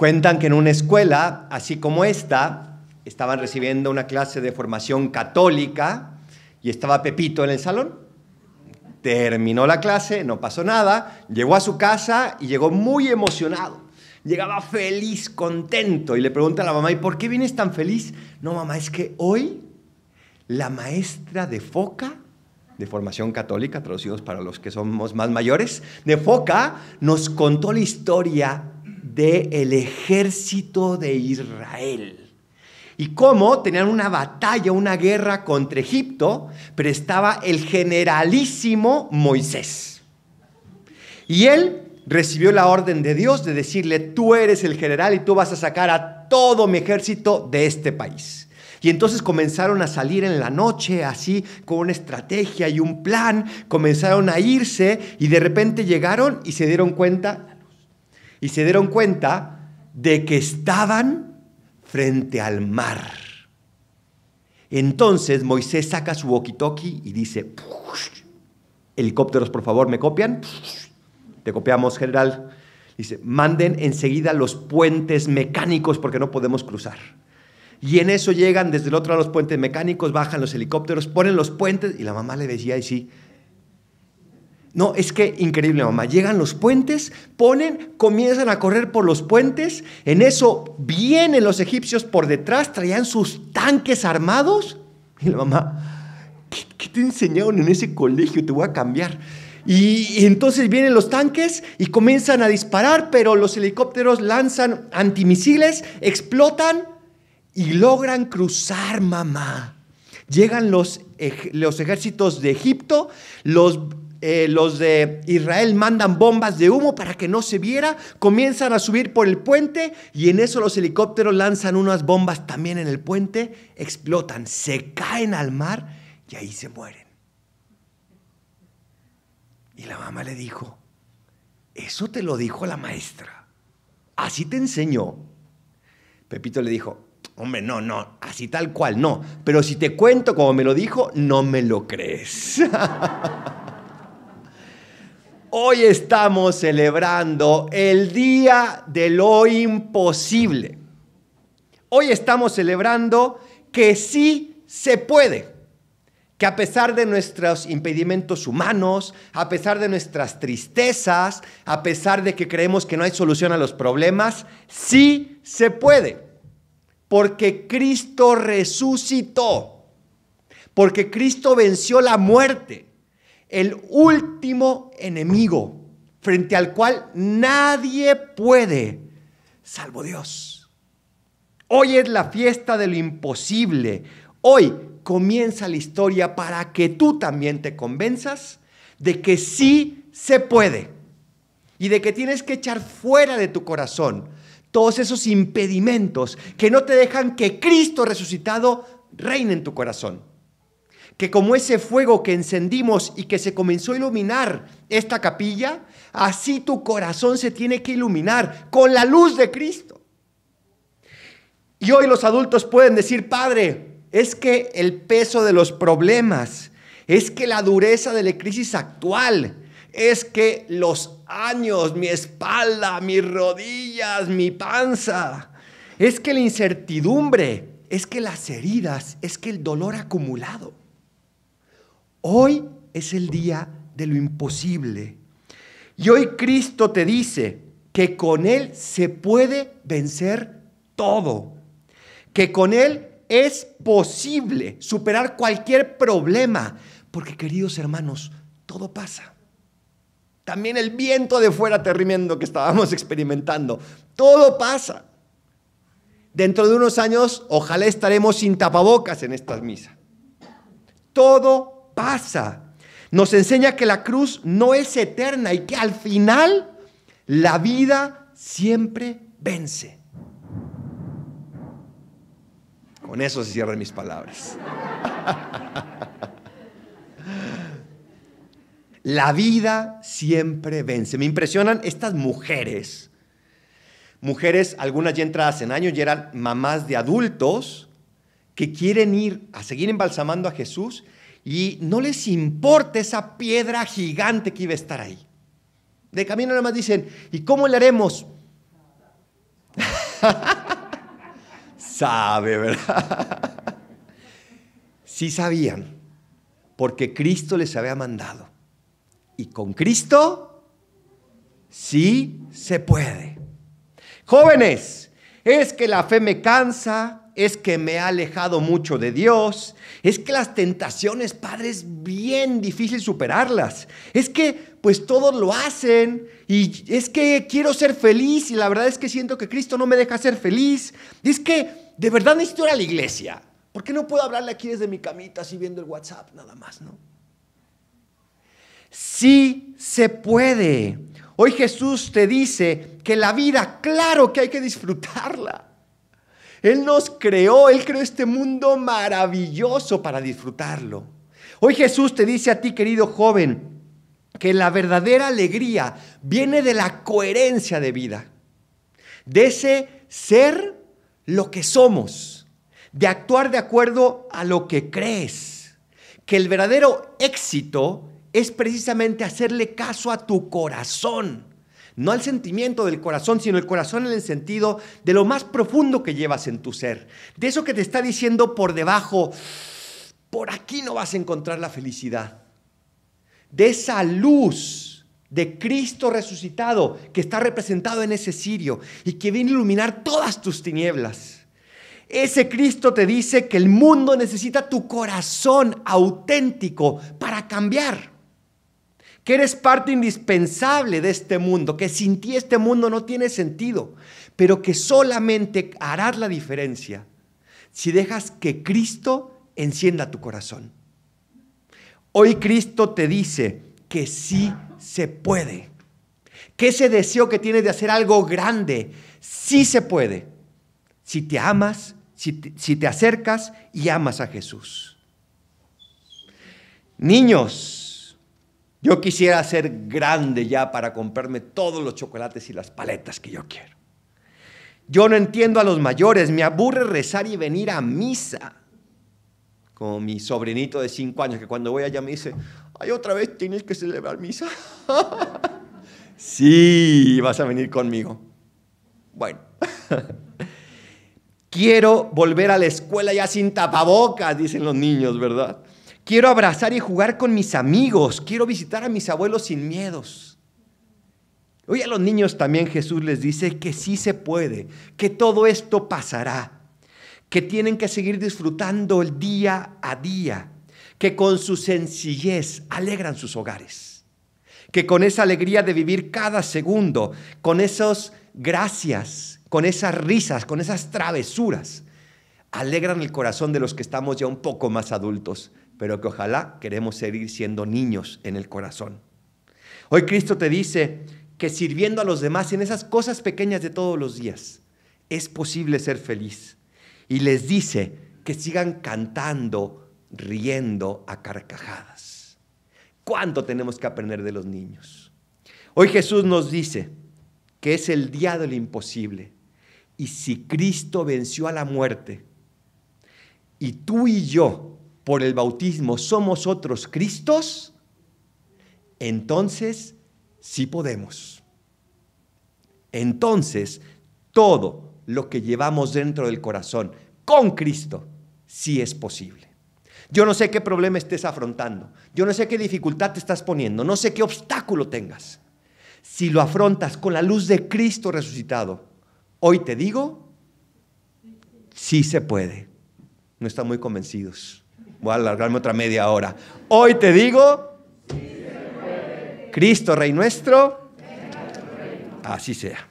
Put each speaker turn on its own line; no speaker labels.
Cuentan que en una escuela, así como esta, estaban recibiendo una clase de formación católica y estaba Pepito en el salón. Terminó la clase, no pasó nada, llegó a su casa y llegó muy emocionado. Llegaba feliz, contento y le pregunta a la mamá, ¿y por qué vienes tan feliz? No, mamá, es que hoy la maestra de foca, de formación católica, traducidos para los que somos más mayores, de foca nos contó la historia del ejército de Israel y cómo tenían una batalla, una guerra contra Egipto, prestaba el generalísimo Moisés. Y él recibió la orden de Dios de decirle, tú eres el general y tú vas a sacar a todo mi ejército de este país. Y entonces comenzaron a salir en la noche, así, con una estrategia y un plan, comenzaron a irse y de repente llegaron y se dieron cuenta y se dieron cuenta de que estaban frente al mar. Entonces Moisés saca su walkie y dice, helicópteros por favor, ¿me copian? te copiamos, general. Dice, manden enseguida los puentes mecánicos porque no podemos cruzar. Y en eso llegan desde el otro lado los puentes mecánicos, bajan los helicópteros, ponen los puentes y la mamá le decía, y sí, no, es que increíble, mamá. Llegan los puentes, ponen, comienzan a correr por los puentes. En eso vienen los egipcios por detrás, traían sus tanques armados. Y la mamá, ¿qué, te enseñaron en ese colegio? Te voy a cambiar. Y, entonces vienen los tanques y comienzan a disparar, pero los helicópteros lanzan antimisiles, explotan y logran cruzar, mamá. Llegan los, los ejércitos de Egipto, los eh, los de Israel mandan bombas de humo para que no se viera, comienzan a subir por el puente y en eso los helicópteros lanzan unas bombas también en el puente, explotan, se caen al mar y ahí se mueren. Y la mamá le dijo, eso te lo dijo la maestra, así te enseñó. Pepito le dijo, hombre, no, no, así tal cual, no, pero si te cuento como me lo dijo, no me lo crees. Hoy estamos celebrando el día de lo imposible. Hoy estamos celebrando que sí se puede, que a pesar de nuestros impedimentos humanos, a pesar de nuestras tristezas, a pesar de que creemos que no hay solución a los problemas, sí se puede, porque Cristo resucitó, porque Cristo venció la muerte el último enemigo frente al cual nadie puede, salvo Dios. Hoy es la fiesta de lo imposible. Hoy comienza la historia para que tú también te convenzas de que sí se puede y de que tienes que echar fuera de tu corazón todos esos impedimentos que no te dejan que Cristo resucitado reine en tu corazón que como ese fuego que encendimos y que se comenzó a iluminar esta capilla, así tu corazón se tiene que iluminar con la luz de Cristo. Y hoy los adultos pueden decir, Padre, es que el peso de los problemas, es que la dureza de la crisis actual, es que los años, mi espalda, mis rodillas, mi panza, es que la incertidumbre, es que las heridas, es que el dolor acumulado. Hoy es el día de lo imposible. Y hoy Cristo te dice que con Él se puede vencer todo, que con Él es posible superar cualquier problema, porque queridos hermanos, todo pasa. También el viento de fuera terriendo que estábamos experimentando, todo pasa. Dentro de unos años, ojalá estaremos sin tapabocas en esta misa. Todo pasa. Nos enseña que la cruz no es eterna y que al final la vida siempre vence. Con eso se cierran mis palabras. La vida siempre vence. Me impresionan estas mujeres. Mujeres, algunas ya entradas en años, ya eran mamás de adultos, que quieren ir a seguir embalsamando a Jesús y no les importa esa piedra gigante que iba a estar ahí. De camino nada más dicen, ¿y cómo le haremos? Sabe, ¿verdad? sí sabían, porque Cristo les había mandado. Y con Cristo sí se puede. Jóvenes, es que la fe me cansa, es que me ha alejado mucho de Dios, es que las tentaciones, Padre, es bien difícil superarlas, es que pues todos lo hacen y es que quiero ser feliz y la verdad es que siento que Cristo no me deja ser feliz, y es que de verdad necesito ir a la iglesia, ¿por qué no puedo hablarle aquí desde mi camita así viendo el WhatsApp nada más, no? Sí se puede. Hoy Jesús te dice que la vida, claro que hay que disfrutarla. Él nos creó, Él creó este mundo maravilloso para disfrutarlo. Hoy Jesús te dice a ti, querido joven, que la verdadera alegría viene de la coherencia de vida, de ese ser lo que somos, de actuar de acuerdo a lo que crees, que el verdadero éxito es precisamente hacerle caso a tu corazón no al sentimiento del corazón, sino el corazón en el sentido de lo más profundo que llevas en tu ser. De eso que te está diciendo por debajo, por aquí no vas a encontrar la felicidad. De esa luz de Cristo resucitado que está representado en ese cirio y que viene a iluminar todas tus tinieblas. Ese Cristo te dice que el mundo necesita tu corazón auténtico para cambiar que eres parte indispensable de este mundo, que sin ti este mundo no tiene sentido, pero que solamente harás la diferencia si dejas que Cristo encienda tu corazón. Hoy Cristo te dice que sí se puede, que ese deseo que tienes de hacer algo grande, sí se puede, si te amas, si te, acercas y amas a Jesús. Niños, yo quisiera ser grande ya para comprarme todos los chocolates y las paletas que yo quiero. Yo no entiendo a los mayores, me aburre rezar y venir a misa. con mi sobrinito de cinco años que cuando voy allá me dice, ay, otra vez tienes que celebrar misa. sí, vas a venir conmigo. Bueno. Quiero volver a la escuela ya sin tapabocas, dicen los niños, ¿verdad? Quiero abrazar y jugar con mis amigos. Quiero visitar a mis abuelos sin miedos. Hoy a los niños también Jesús les dice que sí se puede, que todo esto pasará, que tienen que seguir disfrutando el día a día, que con su sencillez alegran sus hogares, que con esa alegría de vivir cada segundo, con esas gracias, con esas risas, con esas travesuras, alegran el corazón de los que estamos ya un poco más adultos pero que ojalá queremos seguir siendo niños en el corazón. Hoy Cristo te dice que sirviendo a los demás en esas cosas pequeñas de todos los días, es posible ser feliz. Y les dice que sigan cantando, riendo a carcajadas. ¿Cuánto tenemos que aprender de los niños? Hoy Jesús nos dice que es el día del imposible. Y si Cristo venció a la muerte, y tú y yo por el bautismo somos otros Cristos, entonces sí podemos. Entonces, todo lo que llevamos dentro del corazón con Cristo sí es posible. Yo no sé qué problema estés afrontando, yo no sé qué dificultad te estás poniendo, no sé qué obstáculo tengas. Si lo afrontas con la luz de Cristo resucitado, hoy te digo, sí se puede. No están muy convencidos. Voy a alargarme otra media hora. Hoy te digo, Cristo Rey nuestro, Así sea.